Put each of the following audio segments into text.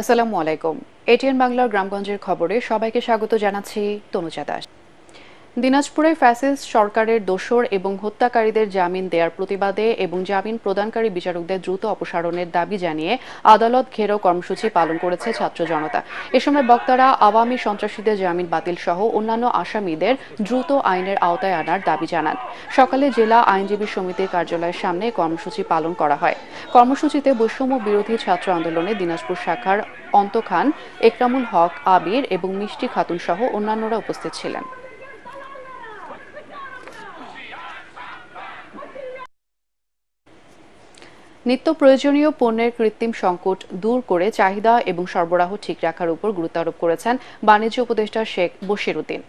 আসসালামু আলাইকুম এটিএন বাংলার গ্রামগঞ্জের খবরে সবাইকে স্বাগত জানাচ্ছি তনুজা দাস দিনাজপুরে ফ্যাসিস সরকারের দোষর এবং হত্যাকারীদের জামিন দেয়ার প্রতিবাদে এবং জামিন প্রদানকারী বিচারকদের দ্রুত অপসারণের দাবি জানিয়ে আদালত ঘেরো কর্মসূচি পালন করেছে ছাত্র জনতা এ সময় বক্তারা আওয়ামী সন্ত্রাসীদের জামিন বাতিল সহ অন্যান্য আসামিদের দ্রুত আইনের আওতায় আনার দাবি জানান সকালে জেলা আইনজীবী সমিতির কার্যালয়ের সামনে কর্মসূচি পালন করা হয় কর্মসূচিতে বৈষম্য বিরোধী ছাত্র আন্দোলনে দিনাজপুর শাখার অন্ত খান একরামুল হক আবির এবং মিষ্টি খাতুন সহ অন্যান্যরা উপস্থিত ছিলেন নিত্য প্রয়োজনীয় পণ্যের কৃত্রিম সংকট দূর করে চাহিদা এবং সরবরাহ ঠিক রাখার উপর গুরুত্ব আরোপ করেছেন বাণিজ্য উপদেষ্টা শেখ উদ্দিন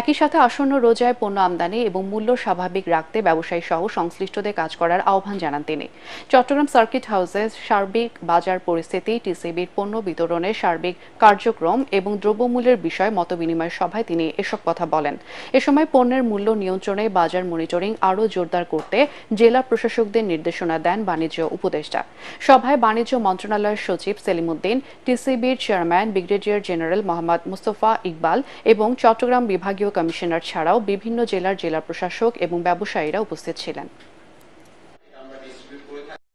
একই সাথে আসন্ন রোজায় পণ্য আমদানি এবং মূল্য স্বাভাবিক রাখতে ব্যবসায়ী সহ সংশ্লিষ্টদের কাজ করার আহ্বান জানান তিনি চট্টগ্রাম সার্কিট হাউসে সার্বিক বাজার পরিস্থিতি টিসিবির পণ্য বিতরণের সার্বিক কার্যক্রম এবং দ্রব্যমূল্যের বিষয়ে মতবিনিময় সভায় তিনি এসব কথা বলেন এ সময় পণ্যের মূল্য নিয়ন্ত্রণে বাজার মনিটরিং আরও জোরদার করতে জেলা প্রশাসকদের নির্দেশনা দেন বাণিজ্য উপদেষ্টা সভায় বাণিজ্য মন্ত্রণালয়ের সচিব সেলিমুদ্দিন টিসিবির chairman brigadier general Mohammad Mustafa Iqbal এবং চট্টগ্রাম বিভাগীয় কমিশনার ছাড়াও বিভিন্ন জেলার জেলা প্রশাসক এবং ব্যবসায়ীরা উপস্থিত ছিলেন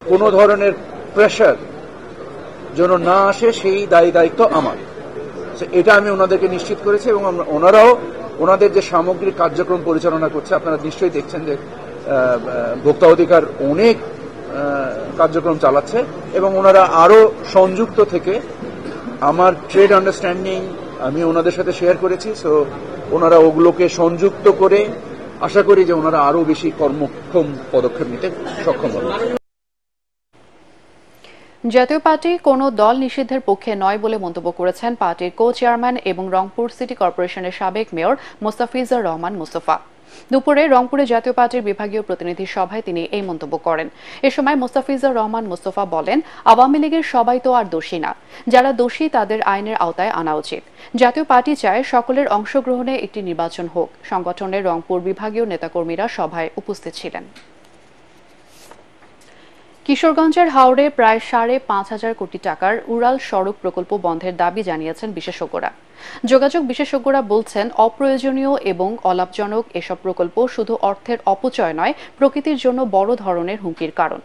কোন ধরনের প্রেশার যেন না আসে সেই দায়ী দায়িত্ব আমার এটা আমি ওনাদেরকে নিশ্চিত করেছি এবং ওনারাও ওনাদের যে সামগ্রিক কার্যক্রম পরিচালনা করছে আপনারা নিশ্চয়ই দেখছেন যে ভোক্তা অধিকার অনেক কার্যক্রম চালাচ্ছে এবং ওনারা আরও সংযুক্ত থেকে আমার ট্রেড আন্ডারস্ট্যান্ডিং আমি ওনাদের সাথে শেয়ার করেছি সো ওনারা ওগুলোকে সংযুক্ত করে আশা করি যে ওনারা আরো বেশি কর্মক্ষম পদক্ষেপ নিতে সক্ষম হবে জাতীয় পার্টি কোনো দল নিষিদ্ধের পক্ষে নয় বলে মন্তব্য করেছেন পার্টির কো চেয়ারম্যান এবং রংপুর সিটি কর্পোরেশনের সাবেক মেয়র মোস্তাফিজার রহমান মুস্তফা দুপুরে রংপুরে জাতীয় পার্টির বিভাগীয় প্রতিনিধি সভায় তিনি এই মন্তব্য করেন এ সময় মোস্তাফিজুর রহমান মোস্তফা বলেন আওয়ামী লীগের সবাই তো আর দোষী না যারা দোষী তাদের আইনের আওতায় আনা উচিত জাতীয় পার্টি চায় সকলের অংশগ্রহণে একটি নির্বাচন হোক সংগঠনের রংপুর বিভাগীয় নেতাকর্মীরা সভায় উপস্থিত ছিলেন কিশোরগঞ্জের হাওড়ে প্রায় সাড়ে পাঁচ হাজার কোটি টাকার উড়াল সড়ক প্রকল্প বন্ধের দাবি জানিয়েছেন বিশেষজ্ঞরা যোগাযোগ বিশেষজ্ঞরা বলছেন অপ্রয়োজনীয় এবং অলাভজনক এসব প্রকল্প শুধু অর্থের অপচয় নয় প্রকৃতির জন্য বড় ধরনের হুমকির কারণ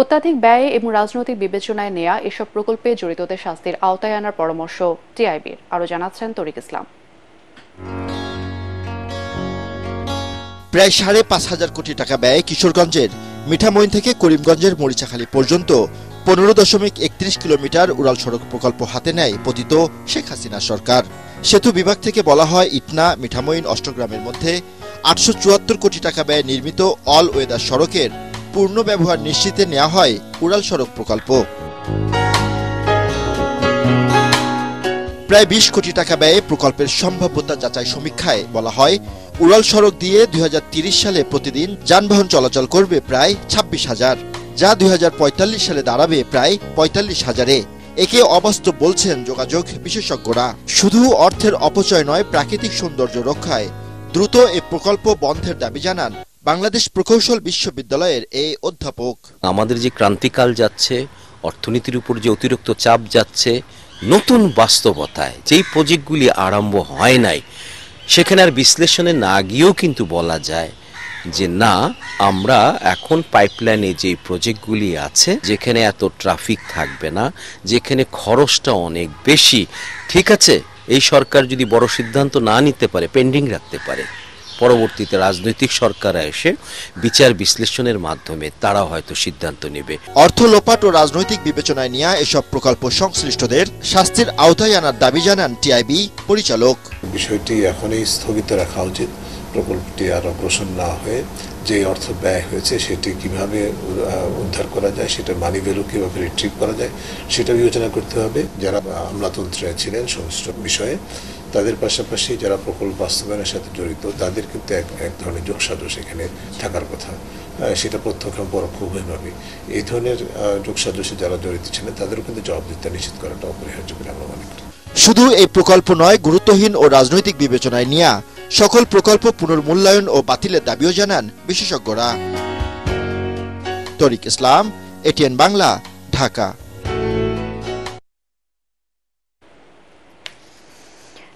অত্যাধিক ব্যয় এবং রাজনৈতিক বিবেচনায় নেয়া এসব প্রকল্পে জড়িতদের শাস্তির আওতায় আনার পরামর্শ টিআইবির আরও জানাচ্ছেন তরিক ইসলাম প্রায় সাড়ে পাঁচ হাজার কোটি টাকা ব্যয়ে কিশোরগঞ্জের মিঠামইন থেকে করিমগঞ্জের মরিচাখালী পর্যন্ত পনেরো দশমিক একত্রিশ কিলোমিটার উড়াল সড়ক প্রকল্প হাতে নেয় পতিত শেখ হাসিনা সরকার সেতু বিভাগ থেকে বলা হয় ইটনা মিঠামইন অষ্টগ্রামের মধ্যে আটশো চুয়াত্তর কোটি টাকা ব্যয় নির্মিত অল ওয়েদার সড়কের পূর্ণ ব্যবহার নিশ্চিতে নেওয়া হয় উড়াল সড়ক প্রকল্প প্রায় বিশ কোটি টাকা ব্যয়ে প্রকল্পের সম্ভাব্যতা যাচাই সমীক্ষায় বলা হয় উড়াল সড়ক দিয়ে দুই সালে প্রতিদিন যানবাহন চলাচল করবে প্রায় ছাব্বিশ হাজার যা দুই সালে দাঁড়াবে প্রায় পঁয়তাল্লিশ হাজারে একে অবাস্তব বলছেন যোগাযোগ বিশেষজ্ঞরা শুধু অর্থের অপচয় নয় প্রাকৃতিক সৌন্দর্য রক্ষায় দ্রুত এ প্রকল্প বন্ধের দাবি জানান বাংলাদেশ প্রকৌশল বিশ্ববিদ্যালয়ের এই অধ্যাপক আমাদের যে ক্রান্তিকাল যাচ্ছে অর্থনীতির উপর যে অতিরিক্ত চাপ যাচ্ছে নতুন বাস্তবতায় যেই প্রজেক্টগুলি আরম্ভ হয় নাই সেখানে আর বিশ্লেষণে না গিয়েও কিন্তু বলা যায় যে না আমরা এখন পাইপলাইনে যে প্রজেক্টগুলি আছে যেখানে এত ট্রাফিক থাকবে না যেখানে খরচটা অনেক বেশি ঠিক আছে এই সরকার যদি বড় সিদ্ধান্ত না নিতে পারে পেন্ডিং রাখতে পারে পরবর্তীতে রাজনৈতিক সরকার এসে বিচার বিশ্লেষণের মাধ্যমে তারা হয়তো সিদ্ধান্ত নেবে অর্থ লোপাট ও রাজনৈতিক বিবেচনায় নিয়ে এসব প্রকল্প সংশ্লিষ্টদের শাস্তির আওতায় আনার দাবি জানান টিআইবি পরিচালক বিষয়টি এখনই স্থগিত রাখা উচিত প্রকল্পটি আর অগ্রসর না হয়ে যে অর্থ ব্যয় হয়েছে সেটি কিভাবে উদ্ধার করা যায় সেটা মানি ভ্যালু কীভাবে রিট্রিভ করা যায় সেটা বিবেচনা করতে হবে যারা আমলাতন্ত্রে ছিলেন সংশ্লিষ্ট বিষয়ে তাদের পাশাপাশি যারা প্রকল্প বাস্তবায়নের সাথে জড়িত তাদের কিন্তু এক এক ধরনের যোগসাজশ এখানে থাকার কথা সেটা প্রত্যক্ষ পরোক্ষ উভয়ভাবে এই ধরনের যোগসাজশে যারা জড়িত ছিলেন তাদেরও কিন্তু জবাবদিহিতা নিশ্চিত করাটা অপরিহার্য বলে আমরা মনে করি শুধু এই প্রকল্প নয় গুরুত্বহীন ও রাজনৈতিক বিবেচনায় নিয়ে সকল প্রকল্প পুনর্মূল্যায়ন ও বাতিলের দাবিও জানান বিশেষজ্ঞরা তরিক ইসলাম এটিএন বাংলা ঢাকা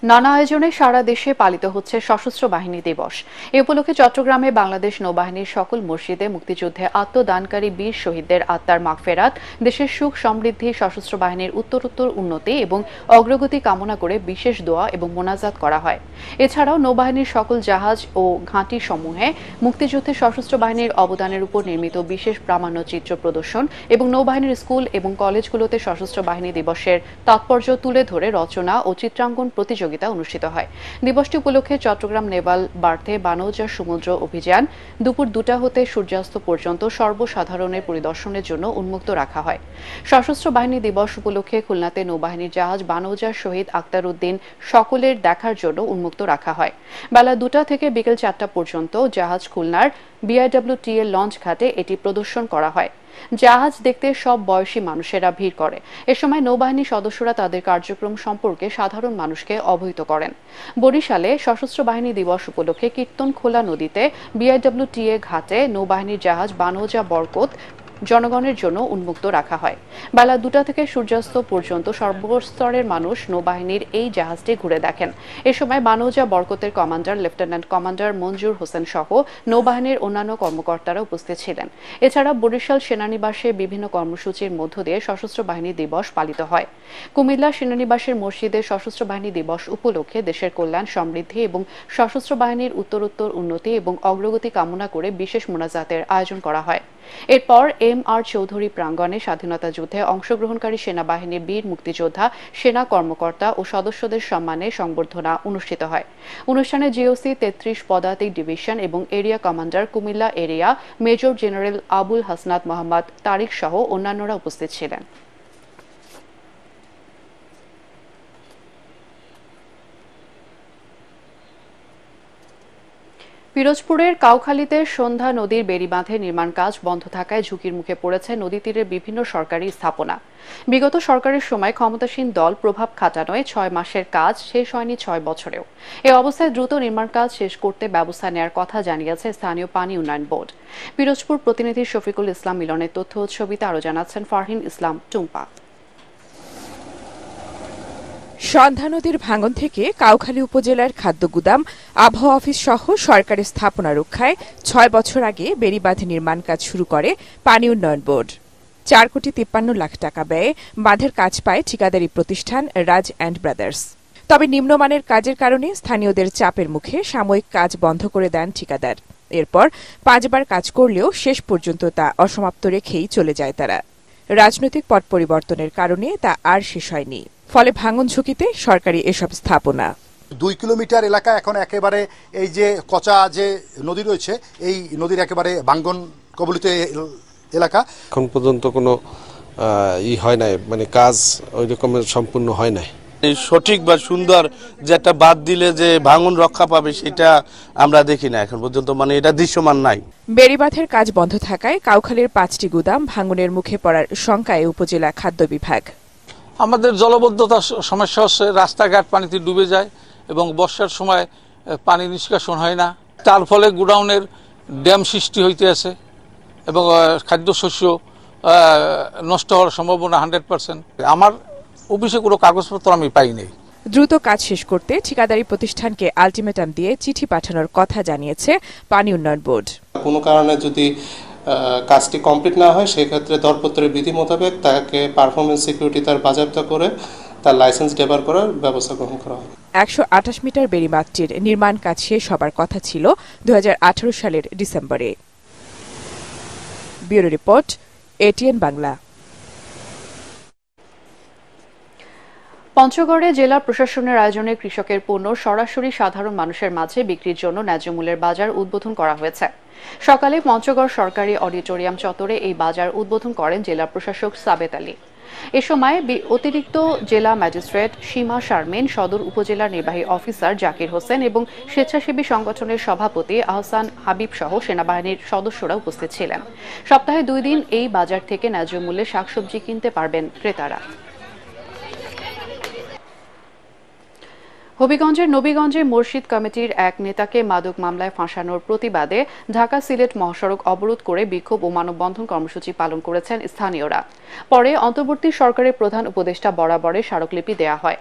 নানা আয়োজনে সারা দেশে পালিত হচ্ছে সশস্ত্র বাহিনী দিবস এ উপলক্ষে চট্টগ্রামে বাংলাদেশ নৌবাহিনীর সকল মসজিদে মুক্তিযুদ্ধে আত্মদানকারী বীর শহীদদের আত্মার মাগ ফেরাত দেশের সুখ সমৃদ্ধি সশস্ত্র বাহিনীর উত্তরোত্তর উন্নতি এবং অগ্রগতি কামনা করে বিশেষ দোয়া এবং মোনাজাত করা হয় এছাড়াও নৌবাহিনীর সকল জাহাজ ও ঘাঁটি সমূহে মুক্তিযুদ্ধে সশস্ত্র বাহিনীর অবদানের উপর নির্মিত বিশেষ প্রামাণ্য চিত্র প্রদর্শন এবং নৌবাহিনীর স্কুল এবং কলেজগুলোতে সশস্ত্র বাহিনী দিবসের তাৎপর্য তুলে ধরে রচনা ও চিত্রাঙ্কন প্রতিযোগিতা প্রতিযোগিতা অনুষ্ঠিত হয় দিবসটি উপলক্ষে চট্টগ্রাম নেভাল বার্থে বানৌজা সমুদ্র অভিযান দুপুর দুটা হতে সূর্যাস্ত পর্যন্ত সর্বসাধারণের পরিদর্শনের জন্য উন্মুক্ত রাখা হয় সশস্ত্র বাহিনী দিবস উপলক্ষে খুলনাতে নৌবাহিনীর জাহাজ বানৌজা শহীদ আক্তার উদ্দিন সকলের দেখার জন্য উন্মুক্ত রাখা হয় বেলা দুটা থেকে বিকেল চারটা পর্যন্ত জাহাজ খুলনার বিআইডব্লিউটিএ লঞ্চ ঘাটে এটি প্রদর্শন করা হয় জাহাজ দেখতে সব বয়সী মানুষেরা ভিড় করে এ সময় নৌবাহিনী সদস্যরা তাদের কার্যক্রম সম্পর্কে সাধারণ মানুষকে অবহিত করেন বরিশালে সশস্ত্র বাহিনী দিবস উপলক্ষে কীর্তন খোলা নদীতে বিআইডব্লিউটিএ ঘাটে নৌবাহিনীর জাহাজ বানোজা বরকত জনগণের জন্য উন্মুক্ত রাখা হয় বেলা দুটা থেকে সূর্যাস্ত পর্যন্ত সর্বস্তরের মানুষ নৌবাহিনীর এই জাহাজটি ঘুরে দেখেন এ সময় বানৌজা বরকতের commander lieutenant commander Manzur Hossain সহ নৌবাহিনীর অন্যান্য কর্মকর্তারা উপস্থিত ছিলেন এছাড়া বরিশাল সেনানিবাসে বিভিন্ন কর্মসূচির মধ্য দিয়ে সশস্ত্র বাহিনী দিবস পালিত হয় কুমিল্লা সেনানিবাসের মসজিদে সশস্ত্র বাহিনী দিবস উপলক্ষে দেশের কল্যাণ সমৃদ্ধি এবং সশস্ত্র বাহিনীর উত্তরোত্তর উন্নতি এবং অগ্রগতি কামনা করে বিশেষ মোনাজাতের আয়োজন করা হয় এরপর এম আর চৌধুরী প্রাঙ্গনে স্বাধীনতা যুদ্ধে অংশগ্রহণকারী সেনাবাহিনীর বীর মুক্তিযোদ্ধা সেনা কর্মকর্তা ও সদস্যদের সম্মানে সংবর্ধনা অনুষ্ঠিত হয় অনুষ্ঠানে জিওসি তেত্রিশ পদাতিক ডিভিশন এবং area commander Comilla area major general Abul Hasnat Mohammad Tariq সহ অন্যান্যরা উপস্থিত ছিলেন পিরোজপুরের কাউখালীতে সন্ধ্যা নদীর বেড়িবাঁধের নির্মাণ কাজ বন্ধ থাকায় ঝুঁকির মুখে পড়েছে নদী তীরের বিভিন্ন সরকারি স্থাপনা বিগত সরকারের সময় ক্ষমতাসীন দল প্রভাব খাটানোয় ছয় মাসের কাজ শেষ হয়নি ছয় বছরেও এ অবস্থায় দ্রুত নির্মাণ কাজ শেষ করতে ব্যবস্থা নেয়ার কথা জানিয়েছে স্থানীয় পানি উন্নয়ন বোর্ড পিরোজপুর প্রতিনিধি শফিকুল ইসলাম মিলনের তথ্য উৎসবিতে আরও জানাচ্ছেন ফারহিন ইসলাম টুম্পা সন্ধ্যা নদীর ভাঙন থেকে কাউখালী উপজেলার খাদ্য গুদাম আবহাওয়া অফিস সহ সরকারের স্থাপনা রক্ষায় ছয় বছর আগে বেড়িবাঁধ নির্মাণ কাজ শুরু করে পানি উন্নয়ন বোর্ড চার কোটি তিপ্পান্ন লাখ টাকা ব্যয়ে বাঁধের কাজ পায় ঠিকাদারি প্রতিষ্ঠান রাজ অ্যান্ড ব্রাদার্স তবে নিম্নমানের কাজের কারণে স্থানীয়দের চাপের মুখে সাময়িক কাজ বন্ধ করে দেন ঠিকাদার এরপর পাঁচবার কাজ করলেও শেষ পর্যন্ত তা অসমাপ্ত রেখেই চলে যায় তারা রাজনৈতিক পট পরিবর্তনের কারণে তা আর শেষ হয়নি ফলে ভাঙন ঝুঁকিতে সরকারি এসব স্থাপনা দুই কিলোমিটার এলাকা এখন একেবারে এই যে কচা যে নদী রয়েছে এই নদীর একেবারে ভাঙ্গন কবলিত এলাকা এখন পর্যন্ত কোনো ই হয় নাই মানে কাজ ওই রকমের সম্পূর্ণ হয় নাই সঠিক বা সুন্দর যেটা বাদ দিলে যে ভাঙন রক্ষা পাবে সেটা আমরা দেখি না এখন পর্যন্ত মানে এটা দৃশ্যমান নাই বেড়িবাঁধের কাজ বন্ধ থাকায় কাউখালীর পাঁচটি গুদাম ভাঙনের মুখে পড়ার শঙ্কায় উপজেলা খাদ্য বিভাগ আমাদের জলবদ্ধতা সমস্যা হচ্ছে রাস্তাঘাট পানিতে ডুবে যায় এবং বর্ষার সময় পানি নিষ্কাশন হয় না তার ফলে গোডাউনের ড্যাম সৃষ্টি হইতে আছে এবং খাদ্যশস্য নষ্ট হওয়ার সম্ভাবনা হান্ড্রেড পার্সেন্ট আমার অফিসে কোনো কাগজপত্র আমি পাইনি দ্রুত কাজ শেষ করতে ঠিকাদারি প্রতিষ্ঠানকে আলটিমেটাম দিয়ে চিঠি পাঠানোর কথা জানিয়েছে পানি উন্নয়ন বোর্ড কোনো কারণে যদি কাজটি কমপ্লিট না হয় সেক্ষেত্রে দরপত্রের বিধি মোতাবেক তাকে পারফরমেন্স সিকিউরিটি তার বাজেয়াপ্ত করে তার লাইসেন্স ডেভার করার ব্যবস্থা গ্রহণ করা হবে একশো আঠাশ মিটার বেড়িমাত্রির নির্মাণ কাজ শেষ হবার কথা ছিল দু সালের ডিসেম্বরে ব্যুরো রিপোর্ট এটিএন বাংলা পঞ্চগড়ে জেলা প্রশাসনের আয়োজনে কৃষকের পণ্য সরাসরি সাধারণ মানুষের মাঝে বিক্রির জন্য ন্যায্য মূল্যের বাজার উদ্বোধন করা হয়েছে সকালে পঞ্চগড় সরকারি অডিটোরিয়াম চত্বরে এই বাজার উদ্বোধন করেন জেলা প্রশাসক সাবেত আলী এ সময় অতিরিক্ত জেলা ম্যাজিস্ট্রেট সীমা শারমেন সদর উপজেলা নির্বাহী অফিসার জাকির হোসেন এবং স্বেচ্ছাসেবী সংগঠনের সভাপতি আহসান হাবিব সহ সেনাবাহিনীর সদস্যরা উপস্থিত ছিলেন সপ্তাহে দুই দিন এই বাজার থেকে ন্যায্য মূল্যে শাকসবজি কিনতে পারবেন ক্রেতারা হবিগঞ্জের নবীগঞ্জে মুর্শিদ কমিটির এক নেতাকে মাদক মামলায় ফাঁসানোর প্রতিবাদে ঢাকা সিলেট মহাসড়ক অবরোধ করে বিক্ষোভ ও মানববন্ধন কর্মসূচি পালন করেছেন স্থানীয়রা পরে অন্তর্বর্তী সরকারের প্রধান উপদেষ্টা বরাবরে স্মারকলিপি দেয়া হয়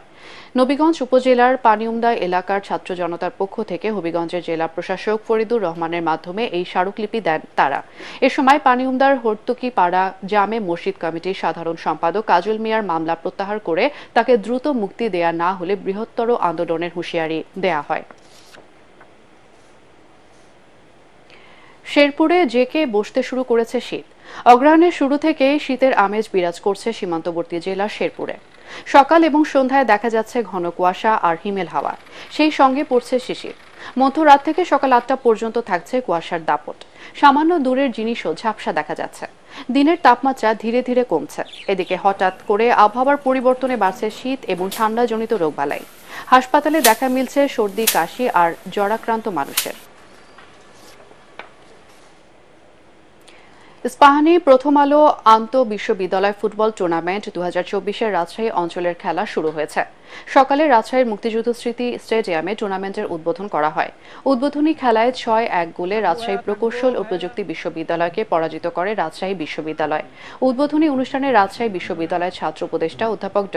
নবীগঞ্জ উপজেলার পানিউমদা এলাকার ছাত্র জনতার পক্ষ থেকে হবিগঞ্জের জেলা প্রশাসক ফরিদুর রহমানের মাধ্যমে এই স্মারকলিপি দেন তারা এ সময় পানিউমদার হর্তুকি পাড়া জামে মসজিদ কমিটির সাধারণ সম্পাদক কাজল মিয়ার মামলা প্রত্যাহার করে তাকে দ্রুত মুক্তি দেয়া না হলে বৃহত্তর আন্দোলনের হুঁশিয়ারি দেয়া হয় শেরপুরে জেকে বসতে শুরু করেছে শীত অগ্রহায়ণের শুরু থেকেই শীতের আমেজ বিরাজ করছে সীমান্তবর্তী জেলা শেরপুরে সকাল এবং সন্ধ্যায় দেখা যাচ্ছে ঘন কুয়াশা আর হিমেল হাওয়া সেই সঙ্গে পড়ছে শিশির মধ্যরাত থেকে সকাল আটটা পর্যন্ত থাকছে কুয়াশার দাপট সামান্য দূরের জিনিসও ঝাপসা দেখা যাচ্ছে দিনের তাপমাত্রা ধীরে ধীরে কমছে এদিকে হঠাৎ করে আবহাওয়ার পরিবর্তনে বাড়ছে শীত এবং ঠান্ডাজনিত রোগবালাই হাসপাতালে দেখা মিলছে সর্দি কাশি আর জ্বরাক্রান্ত মানুষের স্পাহানি প্রথম আলো আন্ত বিশ্ববিদ্যালয় ফুটবল টুর্নামেন্ট দু হাজার রাজশাহী অঞ্চলের খেলা শুরু হয়েছে সকালে রাজশাহীর মুক্তিযুদ্ধ স্মৃতি স্টেডিয়ামে টুর্নামেন্টের উদ্বোধন করা হয় উদ্বোধনী খেলায় ছয় এক গোলে রাজশাহী প্রকৌশল ও প্রযুক্তি বিশ্ববিদ্যালয়কে পরাজিত করে রাজশাহী বিশ্ববিদ্যালয় উদ্বোধনী অনুষ্ঠানে রাজশাহী বিশ্ববিদ্যালয়ের ছাত্র উপদেষ্টা অধ্যাপক ড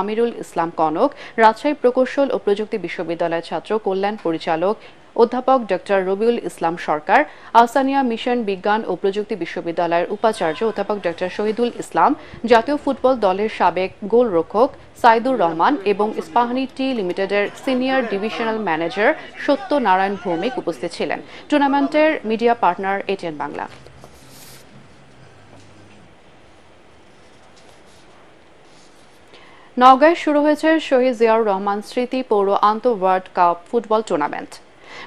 আমিরুল ইসলাম কনক রাজশাহী প্রকৌশল ও প্রযুক্তি বিশ্ববিদ্যালয়ের ছাত্র কল্যাণ পরিচালক অধ্যাপক ডক্টর রবিউল ইসলাম সরকার আসানিয়া মিশন বিজ্ঞান ও প্রযুক্তি বিশ্ববিদ্যালয়ের উপাচার্য অধ্যাপক ডক্টর শহীদুল ইসলাম জাতীয় ফুটবল দলের সাবেক গোলরক্ষক সাইদুর রহমান এবং ইস্পাহানি টি লিমিটেডের সিনিয়র ডিভিশনাল ম্যানেজার সত্য নারায়ণ ভৌমিক উপস্থিত ছিলেন টুর্নামেন্টের মিডিয়া পার্টনার এটিএন বাংলা নওগাঁয় শুরু হয়েছে শহীদ জিয়াউর রহমান স্মৃতি পৌর আন্ত ওয়ার্ল্ড কাপ ফুটবল টুর্নামেন্ট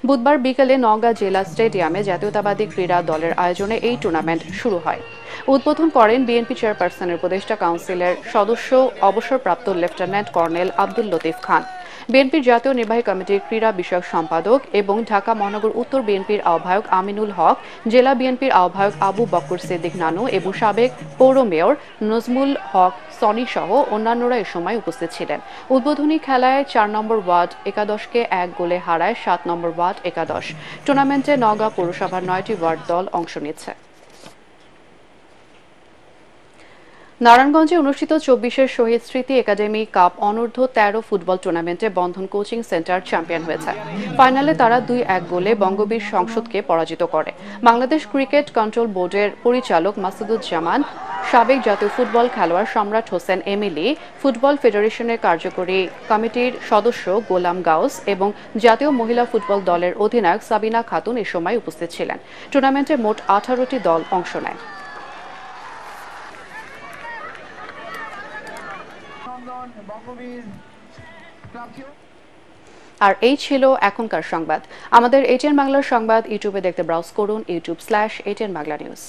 বুধবার বিকেলে নওগাঁ জেলা স্টেডিয়ামে জাতীয়তাবাদী ক্রীড়া দলের আয়োজনে এই টুর্নামেন্ট শুরু হয় উদ্বোধন করেন বিএনপি চেয়ারপারসনের উপদেষ্টা কাউন্সিলের সদস্য অবসরপ্রাপ্ত লেফটেন্যান্ট কর্নেল আব্দুল লতিফ খান বিএনপির জাতীয় নির্বাহী কমিটির ক্রীড়া বিষয়ক সম্পাদক এবং ঢাকা মহানগর উত্তর বিএনপির আহ্বায়ক আমিনুল হক জেলা বিএনপির আহ্বায়ক আবু বকর সিদ্দিক নানু এবং সাবেক পৌর মেয়র নজমুল হক সনি সহ অন্যান্যরা এ সময় উপস্থিত ছিলেন উদ্বোধনী খেলায় চার নম্বর ওয়ার্ড একাদশকে এক গোলে হারায় সাত নম্বর ওয়ার্ড একাদশ টুর্নামেন্টে নগাঁও পৌরসভার নয়টি ওয়ার্ড দল অংশ নিচ্ছে নারায়ণগঞ্জে অনুষ্ঠিত চব্বিশের শহীদ স্মৃতি একাডেমি কাপ অনূর্ধ্ব তেরো ফুটবল টুর্নামেন্টে বন্ধন কোচিং সেন্টার চ্যাম্পিয়ন হয়েছে ফাইনালে তারা দুই এক গোলে বঙ্গবীর সংসদকে পরাজিত করে বাংলাদেশ ক্রিকেট কন্ট্রোল বোর্ডের পরিচালক মাসুদুজ্জামান সাবেক জাতীয় ফুটবল খেলোয়াড় সম্রাট হোসেন এমিলি ফুটবল ফেডারেশনের কার্যকরী কমিটির সদস্য গোলাম গাউস এবং জাতীয় মহিলা ফুটবল দলের অধিনায়ক সাবিনা খাতুন এ সময় উপস্থিত ছিলেন টুর্নামেন্টে মোট আঠারোটি দল অংশ নেয় আর এই ছিল এখনকার সংবাদ আমাদের এটিএন বাংলার সংবাদ ইউটিউবে দেখতে ব্রাউজ করুন YouTube slash ATN Bangla news